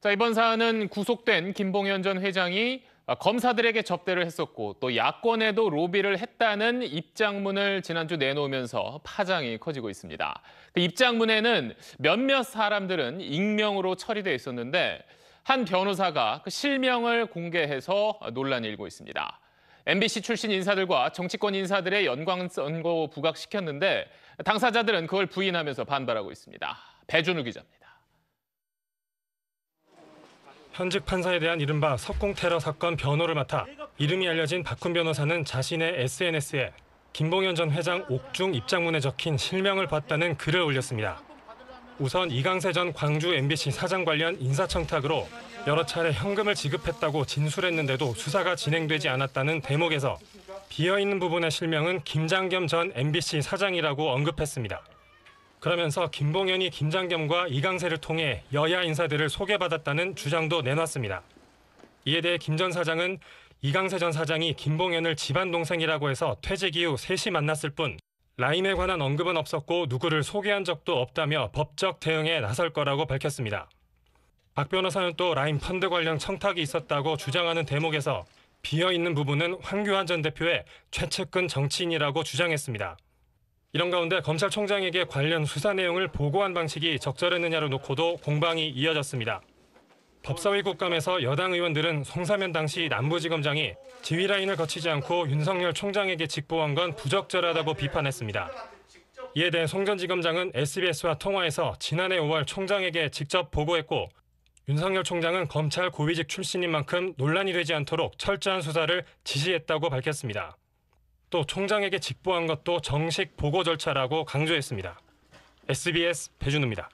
자, 이번 사안은 구속된 김봉현 전 회장이 아, 검사들에게 접대를 했었고 또 야권에도 로비를 했다는 입장문을 지난주 내놓으면서 파장이 커지고 있습니다. 그 입장문에는 몇몇 사람들은 익명으로 처리돼 있었는데 한 변호사가 그 실명을 공개해서 논란이 일고 있습니다. MBC 출신 인사들과 정치권 인사들의 연관선거 부각시켰는데 당사자들은 그걸 부인하면서 반발하고 있습니다. 배준우 기자입니다. 현직 판사에 대한 이른바 석공 테러 사건 변호를 맡아 이름이 알려진 박훈 변호사는 자신의 SNS에 김봉현 전 회장 옥중 입장문에 적힌 실명을 봤다는 글을 올렸습니다. 우선 이강세 전 광주 MBC 사장 관련 인사청탁으로 여러 차례 현금을 지급했다고 진술했는데도 수사가 진행되지 않았다는 대목에서 비어있는 부분의 실명은 김장겸 전 MBC 사장이라고 언급했습니다. 그러면서 김봉현이 김장겸과 이강세를 통해 여야 인사들을 소개받았다는 주장도 내놨습니다. 이에 대해 김 전 사장은 이강세 전 사장이 김봉현을 집안 동생이라고 해서 퇴직 이후 셋이 만났을 뿐 라임에 관한 언급은 없었고 누구를 소개한 적도 없다며 법적 대응에 나설 거라고 밝혔습니다. 박 변호사는 또 라임 펀드 관련 청탁이 있었다고 주장하는 대목에서 비어 있는 부분은 황교안 전 대표의 최측근 정치인이라고 주장했습니다. 이런 가운데 검찰총장에게 관련 수사 내용을 보고한 방식이 적절했느냐를 놓고도 공방이 이어졌습니다. 법사위 국감에서 여당 의원들은 송사면 당시 남부지검장이 지휘라인을 거치지 않고 윤석열 총장에게 직보한 건 부적절하다고 비판했습니다. 이에 대해 송전 지검장은 SBS와 통화에서 지난해 5월 총장에게 직접 보고했고 윤석열 총장은 검찰 고위직 출신인 만큼 논란이 되지 않도록 철저한 수사를 지시했다고 밝혔습니다. 또 총장에게 직보한 것도 정식 보고 절차라고 강조했습니다. SBS 배준우입니다.